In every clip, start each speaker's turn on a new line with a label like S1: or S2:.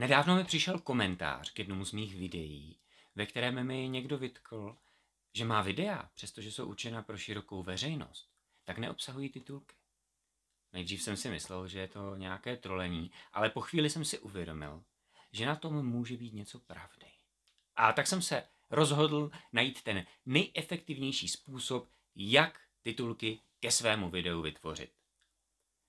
S1: Nedávno mi přišel komentář k jednomu z mých videí, ve kterém mi někdo vytkl, že má videa, přestože jsou určena pro širokou veřejnost, tak neobsahují titulky. Nejdřív jsem si myslel, že je to nějaké trolení, ale po chvíli jsem si uvědomil, že na tom může být něco pravdy. A tak jsem se rozhodl najít ten nejefektivnější způsob, jak titulky ke svému videu vytvořit.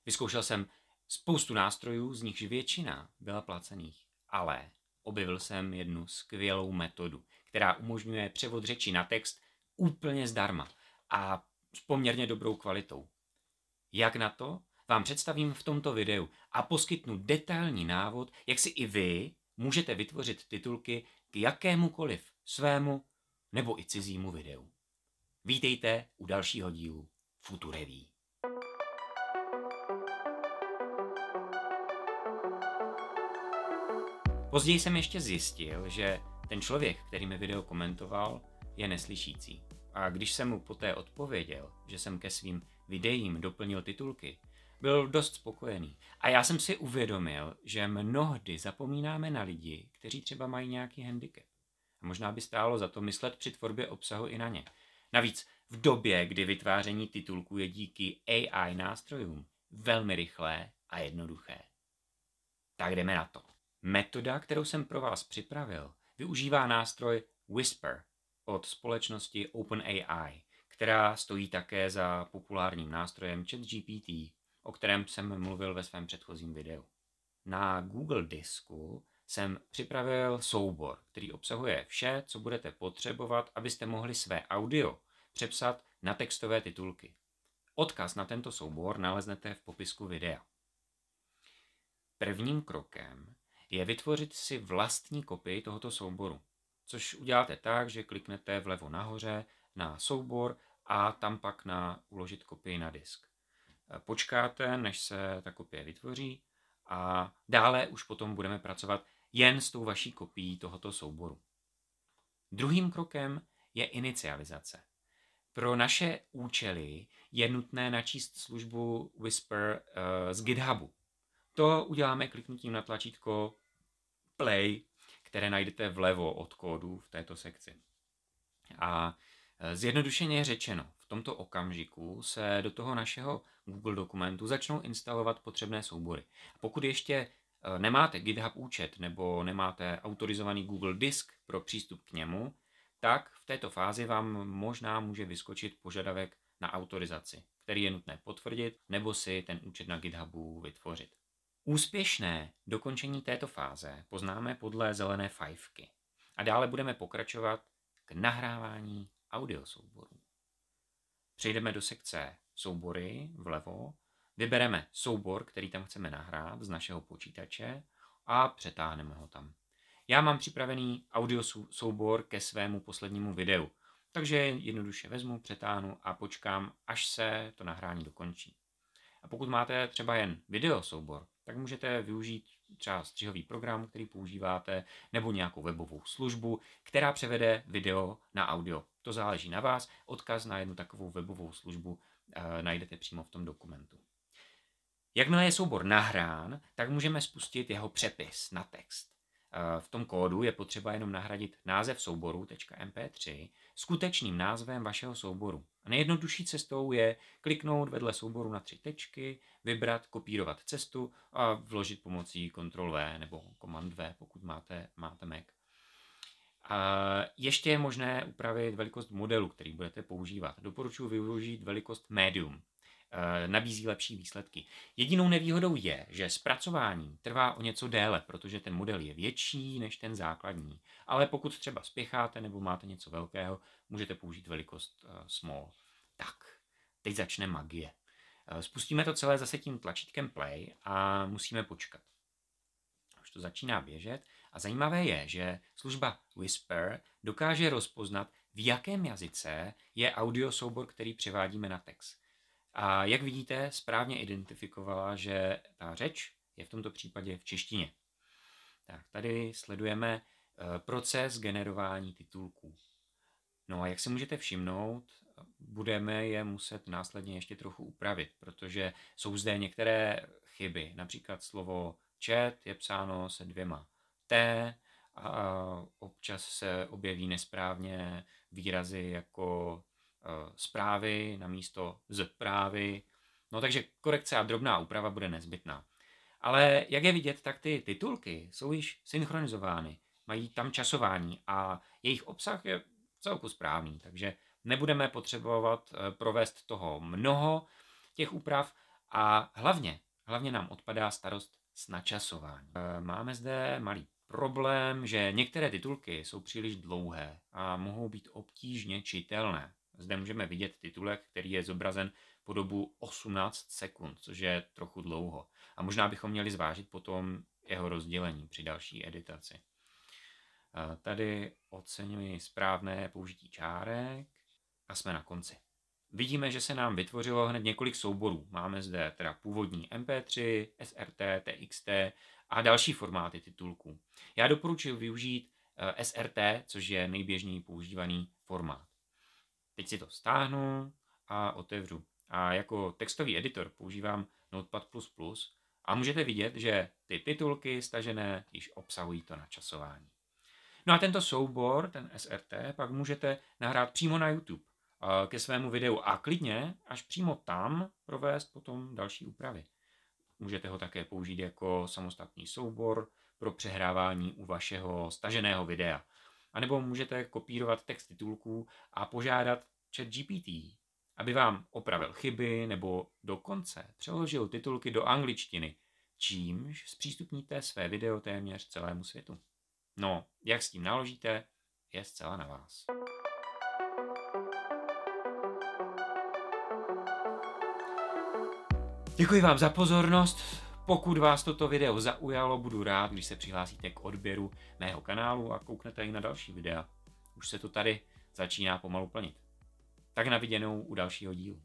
S1: Vyzkoušel jsem spoustu nástrojů, z nichž většina byla placených. Ale objevil jsem jednu skvělou metodu, která umožňuje převod řeči na text úplně zdarma a s poměrně dobrou kvalitou. Jak na to? Vám představím v tomto videu a poskytnu detailní návod, jak si i vy můžete vytvořit titulky k jakémukoliv svému nebo i cizímu videu. Vítejte u dalšího dílu Futureví. Později jsem ještě zjistil, že ten člověk, který mi video komentoval, je neslyšící. A když jsem mu poté odpověděl, že jsem ke svým videím doplnil titulky, byl dost spokojený. A já jsem si uvědomil, že mnohdy zapomínáme na lidi, kteří třeba mají nějaký handicap. A možná by stálo za to myslet při tvorbě obsahu i na ně. Navíc v době, kdy vytváření titulků je díky AI nástrojům velmi rychlé a jednoduché. Tak jdeme na to. Metoda, kterou jsem pro vás připravil, využívá nástroj Whisper od společnosti OpenAI, která stojí také za populárním nástrojem ChatGPT, o kterém jsem mluvil ve svém předchozím videu. Na Google Disku jsem připravil soubor, který obsahuje vše, co budete potřebovat, abyste mohli své audio přepsat na textové titulky. Odkaz na tento soubor naleznete v popisku videa. Prvním krokem je vytvořit si vlastní kopii tohoto souboru, což uděláte tak, že kliknete vlevo nahoře na soubor a tam pak na uložit kopii na disk. Eh, počkáte, než se ta kopie vytvoří a dále už potom budeme pracovat jen s tou vaší kopií tohoto souboru. Druhým krokem je inicializace. Pro naše účely je nutné načíst službu Whisper eh, z GitHubu. To uděláme kliknutím na tlačítko play, které najdete vlevo od kódu v této sekci. A e, zjednodušeně řečeno, v tomto okamžiku se do toho našeho Google dokumentu začnou instalovat potřebné soubory. Pokud ještě e, nemáte GitHub účet nebo nemáte autorizovaný Google disk pro přístup k němu, tak v této fázi vám možná může vyskočit požadavek na autorizaci, který je nutné potvrdit nebo si ten účet na GitHubu vytvořit. Úspěšné dokončení této fáze poznáme podle zelené fajfky a dále budeme pokračovat k nahrávání audiosouborů. Přejdeme do sekce soubory vlevo, vybereme soubor, který tam chceme nahrát z našeho počítače a přetáhneme ho tam. Já mám připravený audio soubor ke svému poslednímu videu, takže jednoduše vezmu, přetáhnu a počkám, až se to nahrání dokončí. A pokud máte třeba jen video soubor, tak můžete využít třeba střihový program, který používáte, nebo nějakou webovou službu, která převede video na audio. To záleží na vás. Odkaz na jednu takovou webovou službu e, najdete přímo v tom dokumentu. Jakmile je soubor nahrán, tak můžeme spustit jeho přepis na text v tom kódu je potřeba jenom nahradit název souboru .mp3 skutečným názvem vašeho souboru. A nejjednodušší cestou je kliknout vedle souboru na tři tečky, vybrat kopírovat cestu a vložit pomocí Ctrl V nebo Command V, pokud máte, máte Mac. A ještě je možné upravit velikost modelu, který budete používat. Doporučuji využít velikost medium, Eh, nabízí lepší výsledky. Jedinou nevýhodou je, že zpracování trvá o něco déle, protože ten model je větší než ten základní. Ale pokud třeba spěcháte nebo máte něco velkého, můžete použít velikost eh, small. Tak, teď začne magie. Eh, spustíme to celé zase tím tlačítkem play a musíme počkat. Už to začíná běžet a zajímavé je, že služba Whisper dokáže rozpoznat, v jakém jazyce je audio soubor, který převádíme na text. A jak vidíte, správně identifikovala, že ta řeč je v tomto případě v češtině. Tak tady sledujeme eh, proces generování titulků. No a jak si můžete všimnout, budeme je muset následně ještě trochu upravit, protože jsou zde některé chyby. Například slovo chat je psáno se dvěma T a občas se objeví nesprávně výrazy jako Eh, zprávy na místo z právy. No takže korekce a drobná úprava bude nezbytná. Ale jak je vidět, tak ty titulky jsou již synchronizovány, mají tam časování a jejich obsah je celku správný, takže nebudeme potřebovat eh, provést toho mnoho těch úprav a hlavně, hlavně nám odpadá starost s načasováním. Eh, máme zde malý problém, že některé titulky jsou příliš dlouhé a mohou být obtížně čitelné. Zde můžeme vidět titulek, který je zobrazen po dobu 18 sekund, což je trochu dlouho. A možná bychom měli zvážit potom jeho rozdělení při další editaci. Tady oceňuji správné použití čárek a jsme na konci. Vidíme, že se nám vytvořilo hned několik souborů. Máme zde teda původní MP3, SRT, TXT a další formáty titulků. Já doporučuji využít eh, SRT, což je nejběžněji používaný formát. Teď si to stáhnu a otevřu. A jako textový editor používám Notepad++, a můžete vidět, že ty titulky stažené již obsahují to načasování. No a tento soubor, ten SRT, pak můžete nahrát přímo na YouTube eh, ke svému videu a klidně až přímo tam provést potom další úpravy. Můžete ho také použít jako samostatný soubor pro přehrávání u vašeho staženého videa anebo můžete kopírovat text titulků a požádat chat GPT, aby vám opravil chyby nebo dokonce přeložil titulky do angličtiny, čímž zpřístupníte své video téměř celému světu. No, jak s tím naložíte, je zcela na vás. Děkuji vám za pozornost. Pokud vás toto video zaujalo, budu rád, když se přihlásíte k odběru mého kanálu a kouknete i na další videa. Už se to tady začíná pomalu plnit. Tak na viděnou u dalšího dílu.